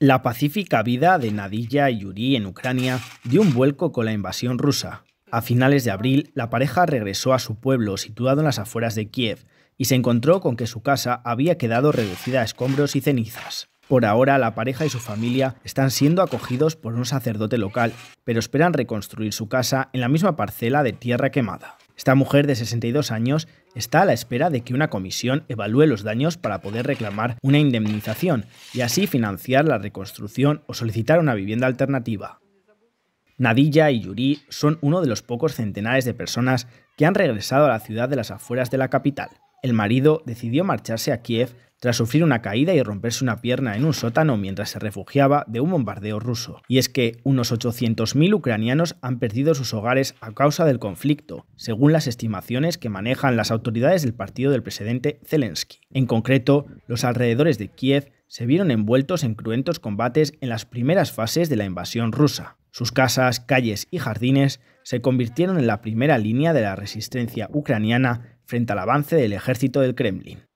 La pacífica vida de Nadilla y Yuri en Ucrania dio un vuelco con la invasión rusa. A finales de abril, la pareja regresó a su pueblo situado en las afueras de Kiev y se encontró con que su casa había quedado reducida a escombros y cenizas. Por ahora, la pareja y su familia están siendo acogidos por un sacerdote local, pero esperan reconstruir su casa en la misma parcela de tierra quemada. Esta mujer de 62 años está a la espera de que una comisión evalúe los daños para poder reclamar una indemnización y así financiar la reconstrucción o solicitar una vivienda alternativa. Nadilla y Yuri son uno de los pocos centenares de personas que han regresado a la ciudad de las afueras de la capital. El marido decidió marcharse a Kiev tras sufrir una caída y romperse una pierna en un sótano mientras se refugiaba de un bombardeo ruso. Y es que unos 800.000 ucranianos han perdido sus hogares a causa del conflicto, según las estimaciones que manejan las autoridades del partido del presidente Zelensky. En concreto, los alrededores de Kiev se vieron envueltos en cruentos combates en las primeras fases de la invasión rusa. Sus casas, calles y jardines se convirtieron en la primera línea de la resistencia ucraniana frente al avance del ejército del Kremlin.